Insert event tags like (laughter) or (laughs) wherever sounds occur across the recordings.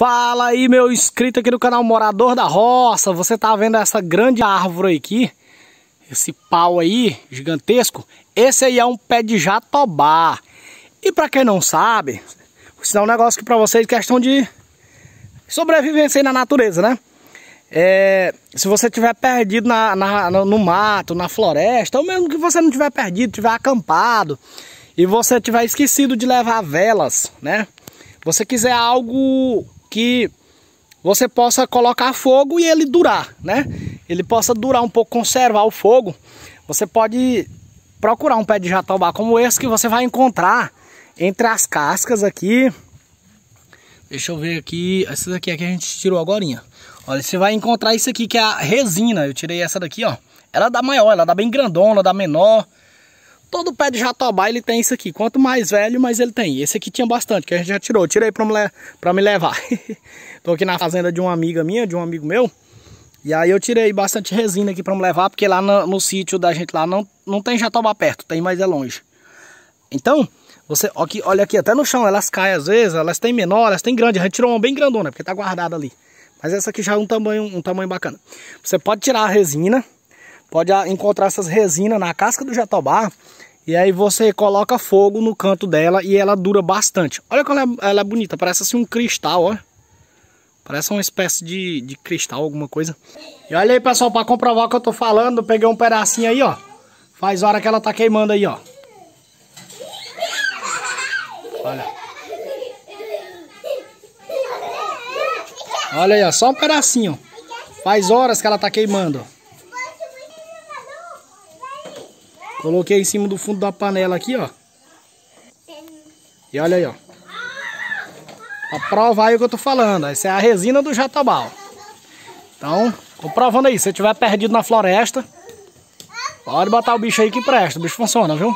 Fala aí meu inscrito aqui no canal Morador da Roça, você tá vendo essa grande árvore aqui, esse pau aí, gigantesco, esse aí é um pé de jatobá. E para quem não sabe, vou é um negócio que para vocês, questão de sobrevivência aí na natureza, né? É, se você tiver perdido na, na, no mato, na floresta, ou mesmo que você não tiver perdido, tiver acampado, e você tiver esquecido de levar velas, né? Você quiser algo que você possa colocar fogo e ele durar, né? Ele possa durar um pouco, conservar o fogo. Você pode procurar um pé de jatobá como esse que você vai encontrar entre as cascas aqui. Deixa eu ver aqui, essa daqui é que a gente tirou agora. Olha, você vai encontrar isso aqui que é a resina. Eu tirei essa daqui, ó. Ela é dá maior, ela é dá bem grandona, dá menor. Todo pé de jatobá ele tem isso aqui. Quanto mais velho, mais ele tem. Esse aqui tinha bastante, que a gente já tirou. Eu tirei pra, pra me levar. (laughs) Tô aqui na fazenda de uma amiga minha, de um amigo meu. E aí eu tirei bastante resina aqui pra me levar, porque lá no, no sítio da gente lá não, não tem jatobá perto, tem, mas é longe. Então, você, aqui, olha aqui, até no chão elas caem às vezes, elas têm menor, elas têm grande. A gente tirou uma bem grandona, porque tá guardada ali. Mas essa aqui já é um tamanho, um tamanho bacana. Você pode tirar a resina, pode encontrar essas resinas na casca do jatobá. E aí você coloca fogo no canto dela e ela dura bastante. Olha como ela, é, ela é bonita, parece assim um cristal, ó. Parece uma espécie de, de cristal, alguma coisa. E olha aí, pessoal, para comprovar o que eu tô falando, eu peguei um pedacinho aí, ó. Faz hora que ela tá queimando aí, ó. Olha. Olha aí, ó, só um pedacinho. Faz horas que ela tá queimando. Coloquei em cima do fundo da panela aqui, ó. E olha aí, ó. A prova aí o que eu tô falando. Essa é a resina do jatabal. Então, tô provando aí. Se tiver perdido na floresta, pode botar o bicho aí que presta. O bicho funciona, viu?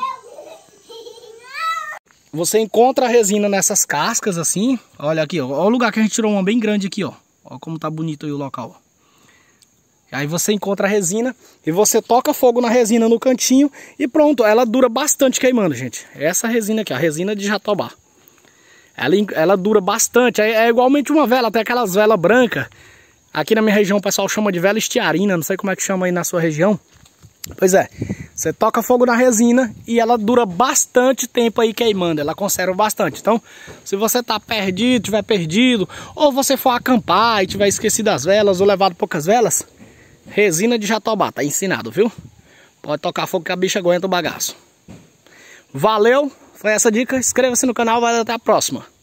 Você encontra a resina nessas cascas assim. Olha aqui, ó. Olha o lugar que a gente tirou uma bem grande aqui, ó. Olha como tá bonito aí o local, ó. Aí você encontra a resina e você toca fogo na resina no cantinho e pronto, ela dura bastante queimando, gente. Essa resina aqui, a resina de jatobá. Ela, ela dura bastante, é, é igualmente uma vela, até aquelas velas brancas. Aqui na minha região o pessoal chama de vela estiarina, não sei como é que chama aí na sua região. Pois é, você toca fogo na resina e ela dura bastante tempo aí queimando, ela conserva bastante. Então, se você tá perdido, tiver perdido, ou você for acampar e tiver esquecido as velas ou levado poucas velas, Resina de jatobá, tá ensinado, viu? Pode tocar fogo que a bicha aguenta o bagaço. Valeu, foi essa dica. Inscreva-se no canal, vai até a próxima.